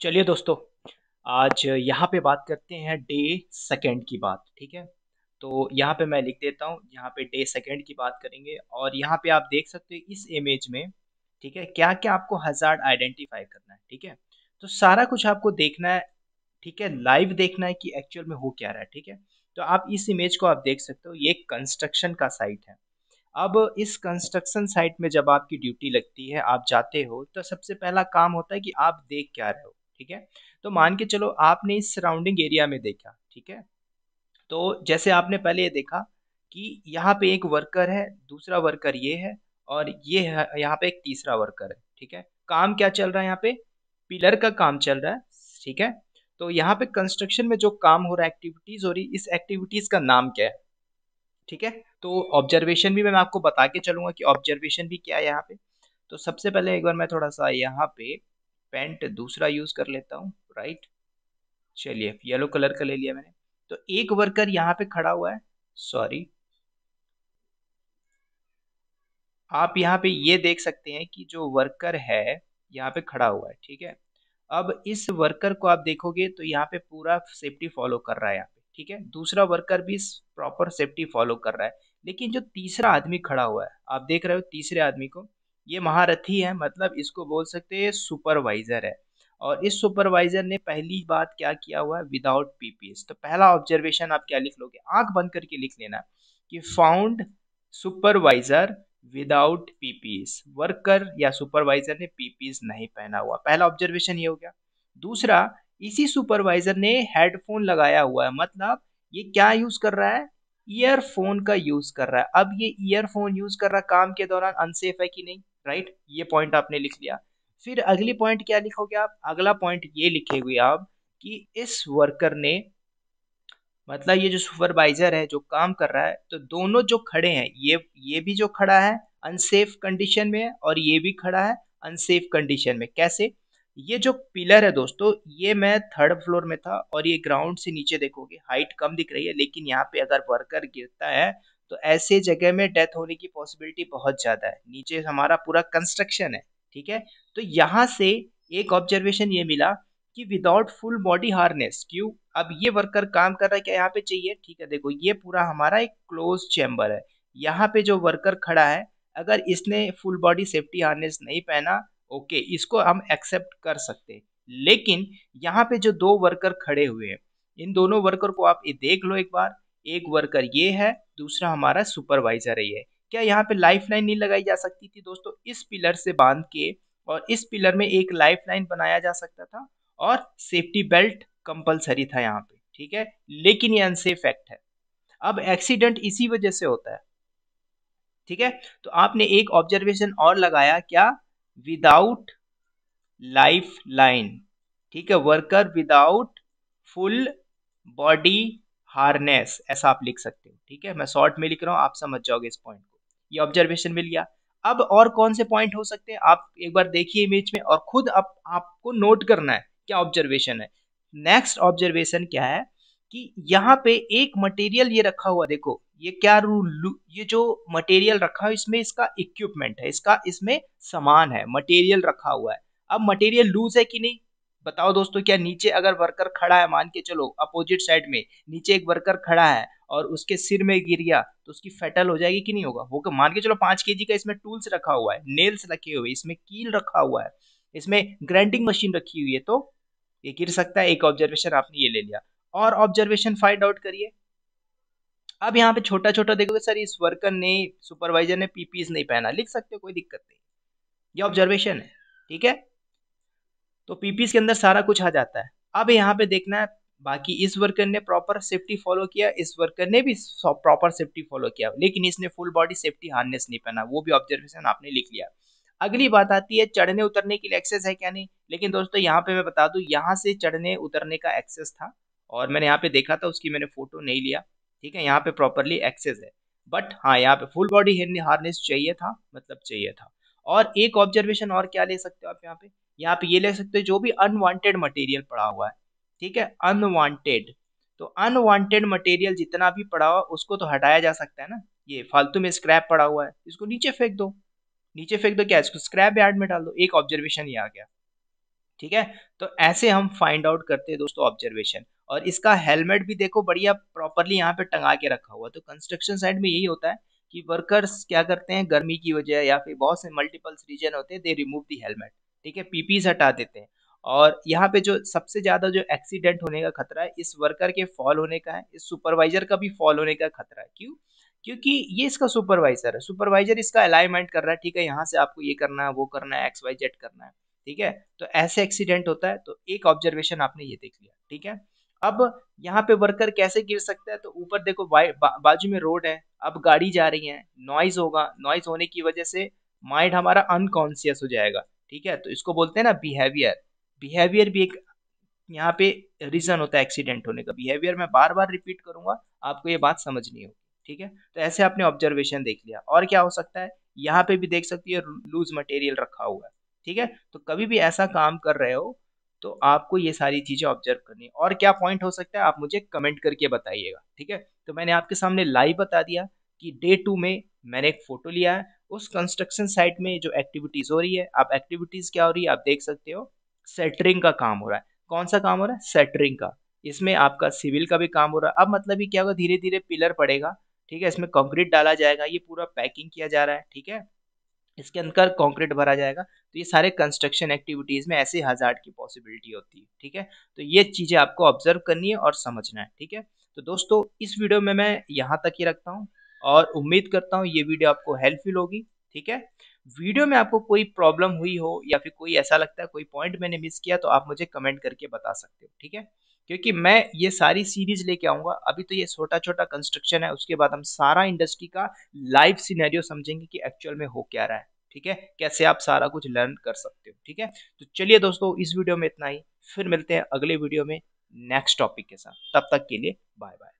चलिए दोस्तों आज यहाँ पे बात करते हैं डे सेकेंड की बात ठीक है तो यहाँ पे मैं लिख देता हूँ यहाँ पे डे सेकेंड की बात करेंगे और यहाँ पे आप देख सकते हो इस इमेज में ठीक है क्या क्या आपको हजार आइडेंटिफाई करना है ठीक है तो सारा कुछ आपको देखना है ठीक है लाइव देखना है कि एक्चुअल में हो क्या रहा है ठीक है तो आप इस इमेज को आप देख सकते हो ये कंस्ट्रक्शन का साइट है अब इस कंस्ट्रक्शन साइट में जब आपकी ड्यूटी लगती है आप जाते हो तो सबसे पहला काम होता है कि आप देख क्या रहे हो ठीक है तो मान के चलो आपने इस सराउंडिंग एरिया में देखा ठीक है तो जैसे आपने पहले ये देखा कि यहाँ पे एक वर्कर है दूसरा वर्कर ये है और ये है यहाँ पे एक तीसरा वर्कर है ठीक है काम क्या चल रहा है यहाँ पे पिलर का काम चल रहा है ठीक है तो यहाँ पे कंस्ट्रक्शन में जो काम हो रहा है एक्टिविटीज हो रही इस एक्टिविटीज का नाम क्या है ठीक है तो ऑब्जर्वेशन भी मैं आपको बता के चलूंगा कि ऑब्जर्वेशन भी क्या है यहाँ पे तो सबसे पहले एक बार मैं थोड़ा सा यहाँ पे पेंट दूसरा यूज कर लेता हूँ राइट चलिए येलो कलर का ले लिया मैंने तो एक वर्कर यहाँ पे खड़ा हुआ है सॉरी आप यहाँ पे ये देख सकते हैं कि जो वर्कर है यहाँ पे खड़ा हुआ है ठीक है अब इस वर्कर को आप देखोगे तो यहाँ पे पूरा सेफ्टी फॉलो कर रहा है यहाँ पे ठीक है दूसरा वर्कर भी प्रॉपर सेफ्टी फॉलो कर रहा है लेकिन जो तीसरा आदमी खड़ा हुआ है आप देख रहे हो तीसरे आदमी को ये महारथी है मतलब इसको बोल सकते हैं सुपरवाइजर है और इस सुपरवाइजर ने पहली बात क्या किया हुआ है विदाउट पीपीएस तो पहला ऑब्जर्वेशन आप क्या लिख लोगे आंख बंद करके लिख लेना कि found supervisor without PPS worker या सुपरवाइजर ने पीपीएस नहीं पहना हुआ पहला ऑब्जर्वेशन ये हो गया दूसरा इसी सुपरवाइजर ने हेडफोन लगाया हुआ है मतलब ये क्या यूज कर रहा है ईयरफोन का यूज कर रहा है अब ये ईयरफोन यूज कर रहा है काम के दौरान अनसेफ है कि नहीं राइट ये पॉइंट आपने लिख लिया फिर अगली पॉइंट क्या लिखोगे आप अगला पॉइंट ये लिखेगे आप कि इस वर्कर ने मतलब ये जो सुपरवाइजर है जो काम कर रहा है तो दोनों जो खड़े हैं ये ये भी जो खड़ा है अनसेफ कंडीशन में है और ये भी खड़ा है अनसेफ कंडीशन में कैसे ये जो पिलर है दोस्तों ये मैं थर्ड फ्लोर में था और ये ग्राउंड से नीचे देखोगे हाइट कम दिख रही है लेकिन यहाँ पे अगर वर्कर गिरता है तो ऐसे जगह में डेथ होने की पॉसिबिलिटी बहुत ज़्यादा है नीचे हमारा पूरा कंस्ट्रक्शन है ठीक है तो यहाँ से एक ऑब्जर्वेशन ये मिला कि विदाउट फुल बॉडी हार्नेस क्यों अब ये वर्कर काम कर रहा है क्या यहाँ पे चाहिए ठीक है देखो ये पूरा हमारा एक क्लोज चैम्बर है यहाँ पे जो वर्कर खड़ा है अगर इसने फुल बॉडी सेफ्टी हार्नेस नहीं पहना ओके इसको हम एक्सेप्ट कर सकते हैं लेकिन यहाँ पे जो दो वर्कर खड़े हुए हैं इन दोनों वर्कर को आप ये देख लो एक बार एक वर्कर ये है दूसरा हमारा सुपरवाइजर है क्या यहाँ पे लाइफ लाइन नहीं लगाई जा सकती थी दोस्तों इस पिलर से बांध के और इस पिलर में एक लाइफ लाइन बनाया जा सकता था और सेफ्टी बेल्ट कंपलसरी था यहाँ पे ठीक है लेकिन ये अनसेफ एक्ट है अब एक्सीडेंट इसी वजह से होता है ठीक है तो आपने एक ऑब्जर्वेशन और लगाया क्या विदाउट लाइफ लाइन ठीक है worker without full body harness ऐसा आप लिख सकते हो ठीक है मैं शॉर्ट में लिख रहा हूँ आप समझ जाओगे इस पॉइंट को ये ऑब्जर्वेशन मिल गया अब और कौन से पॉइंट हो सकते हैं आप एक बार देखिए इमेज में और खुद आप, आपको नोट करना है क्या ऑब्जर्वेशन है नेक्स्ट ऑब्जर्वेशन क्या है कि यहाँ पे एक मटेरियल ये रखा हुआ देखो ये क्या रूल ये जो मटेरियल रखा हुआ इसमें इसका इक्विपमेंट है इसका इसमें सामान है मटेरियल रखा हुआ है अब मटेरियल लूज है कि नहीं बताओ दोस्तों क्या नीचे अगर वर्कर खड़ा है मान के चलो अपोजिट साइड में नीचे एक वर्कर खड़ा है और उसके सिर में गिर गया तो उसकी फेटल हो जाएगी कि नहीं होगा वो मान के चलो पांच के का इसमें टूल्स रखा हुआ है नेल्स रखे हुए इसमें कील रखा हुआ है इसमें ग्राइंडिंग मशीन रखी हुई है तो ये गिर सकता है एक ऑब्जर्वेशन आपने ये ले लिया और ऑब्जर्वेशन फाइंड आउट करिए अब यहाँ पे छोटा छोटा देखोगे सर इस वर्कर ने सुपरवाइजर ने पीपीज नहीं पहना लिख सकते हो कोई दिक्कत नहीं ये ऑब्जर्वेशन है ठीक है तो पीपीस के अंदर सारा कुछ आ जाता है अब यहाँ पे देखना है बाकी इस वर्कर ने प्रॉपर सेफ्टी फॉलो किया इस वर्कर ने भी प्रॉपर सेफ्टी फॉलो किया लेकिन इसने फुल बॉडी सेफ्टी हार्नेस नहीं पहना वो भी ऑब्जर्वेशन आपने लिख लिया अगली बात आती है चढ़ने उतरने के लिए एक्सेस है क्या नहीं लेकिन दोस्तों यहाँ पे मैं बता दू यहाँ से चढ़ने उतरने का एक्सेस था और मैंने यहाँ पे देखा था उसकी मैंने फोटो नहीं लिया ठीक है यहाँ पे प्रॉपरली एक्सेस है बट हाँ यहाँ पे फुल बॉडी हार्नेस चाहिए था मतलब चाहिए था और एक ऑब्जर्वेशन और क्या ले सकते हो आप यहाँ पे यहाँ पे ये ले सकते हो जो भी अनवांटेड मटेरियल पड़ा हुआ है ठीक है अनवांटेड तो अनवांटेड मटेरियल जितना भी पड़ा हुआ उसको तो हटाया जा सकता है ना ये फालतू में स्क्रैप पड़ा हुआ है इसको नीचे फेंक दो नीचे फेंक दो क्या इसको स्क्रैप यार्ड में डाल दो एक ऑब्जर्वेशन ये आ गया ठीक है तो ऐसे हम फाइंड आउट करते हैं दोस्तों ऑब्जर्वेशन और इसका हेलमेट भी देखो बढ़िया प्रॉपरली यहाँ पे टंगा के रखा हुआ तो कंस्ट्रक्शन साइड में यही होता है कि वर्कर्स क्या करते हैं गर्मी की वजह या फिर बहुत से मल्टीपल्स रीजन होते हैं दे रिमूव दी हेलमेट ठीक है पीपीज हटा देते हैं और यहाँ पे जो सबसे ज़्यादा जो एक्सीडेंट होने का खतरा है इस वर्कर के फॉल होने का है इस सुपरवाइजर का भी फॉल होने का खतरा है क्यों क्योंकि ये इसका सुपरवाइजर है सुपरवाइजर इसका अलाइनमेंट कर रहा है ठीक है यहाँ से आपको ये करना है वो करना है एक्स वाई जेड करना है ठीक है तो ऐसे एक्सीडेंट होता है तो एक ऑब्जर्वेशन आपने ये देख लिया ठीक है अब यहाँ पे वर्कर कैसे गिर सकता है तो ऊपर देखो बा, बाजू में रोड है अब गाड़ी जा रही है नॉइज होगा नॉइज होने की वजह से माइंड हमारा अनकॉन्सियस हो जाएगा ठीक है तो इसको बोलते हैं ना बिहेवियर बिहेवियर भी एक यहाँ पे रीजन होता है एक्सीडेंट होने का बिहेवियर मैं बार बार रिपीट करूंगा आपको ये बात समझनी होगी ठीक है तो ऐसे आपने ऑब्जर्वेशन देख लिया और क्या हो सकता है यहाँ पे भी देख सकती है लूज मटेरियल रखा हुआ है ठीक है तो कभी भी ऐसा काम कर रहे हो तो आपको ये सारी चीज़ें ऑब्जर्व करनी है और क्या पॉइंट हो सकता है आप मुझे कमेंट करके बताइएगा ठीक है तो मैंने आपके सामने लाइव बता दिया कि डे टू में मैंने एक फ़ोटो लिया है उस कंस्ट्रक्शन साइट में जो एक्टिविटीज़ हो रही है आप एक्टिविटीज़ क्या हो रही है आप देख सकते हो सेटरिंग का काम हो रहा है कौन सा काम हो रहा है सेटरिंग का इसमें आपका सिविल का भी काम हो रहा है अब मतलब ये क्या होगा धीरे धीरे पिलर पड़ेगा ठीक है इसमें कंक्रीट डाला जाएगा ये पूरा पैकिंग किया जा रहा है ठीक है इसके अंदर कंक्रीट भरा जाएगा तो ये सारे कंस्ट्रक्शन एक्टिविटीज़ में ऐसे हजार की पॉसिबिलिटी होती है ठीक है तो ये चीज़ें आपको ऑब्जर्व करनी है और समझना है ठीक है तो दोस्तों इस वीडियो में मैं यहाँ तक ही रखता हूँ और उम्मीद करता हूँ ये वीडियो आपको हेल्पफुल होगी ठीक है वीडियो में आपको कोई प्रॉब्लम हुई हो या फिर कोई ऐसा लगता है कोई पॉइंट मैंने मिस किया तो आप मुझे कमेंट करके बता सकते हो ठीक है क्योंकि मैं ये सारी सीरीज लेके आऊंगा अभी तो ये छोटा छोटा कंस्ट्रक्शन है उसके बाद हम सारा इंडस्ट्री का लाइव सीनेरियो समझेंगे कि एक्चुअल में हो क्या रहा है ठीक है कैसे आप सारा कुछ लर्न कर सकते हो ठीक है तो चलिए दोस्तों इस वीडियो में इतना ही फिर मिलते हैं अगले वीडियो में नेक्स्ट टॉपिक के साथ तब तक के लिए बाय बाय